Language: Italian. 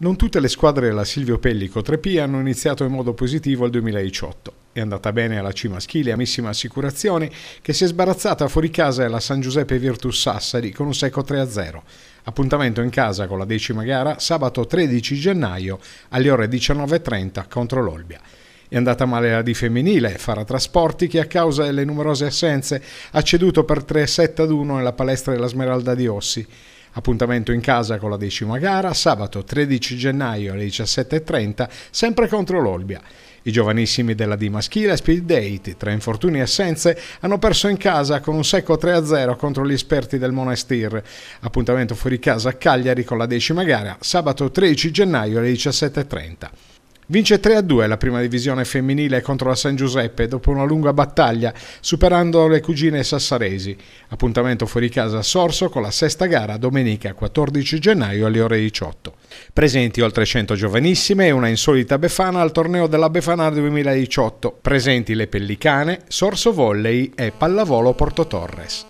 Non tutte le squadre della Silvio Pellico 3P hanno iniziato in modo positivo il 2018. È andata bene alla C maschile Amissima Assicurazioni, che si è sbarazzata fuori casa alla San Giuseppe Virtus Sassari con un secco 3-0. Appuntamento in casa con la decima gara sabato 13 gennaio alle ore 19.30 contro l'Olbia. È andata male la di femminile, Fara Trasporti, che a causa delle numerose assenze ha ceduto per 3-7 1 nella palestra della Smeralda di Ossi. Appuntamento in casa con la decima gara sabato 13 gennaio alle 17.30 sempre contro l'Olbia. I giovanissimi della D maschile Speed Date, tra infortuni e assenze, hanno perso in casa con un secco 3-0 contro gli esperti del Monastir. Appuntamento fuori casa a Cagliari con la decima gara sabato 13 gennaio alle 17.30. Vince 3-2 la prima divisione femminile contro la San Giuseppe dopo una lunga battaglia, superando le cugine sassaresi. Appuntamento fuori casa a Sorso con la sesta gara domenica 14 gennaio alle ore 18. Presenti oltre 100 giovanissime e una insolita Befana al torneo della Befana 2018. Presenti le Pellicane, Sorso Volley e Pallavolo Porto Torres.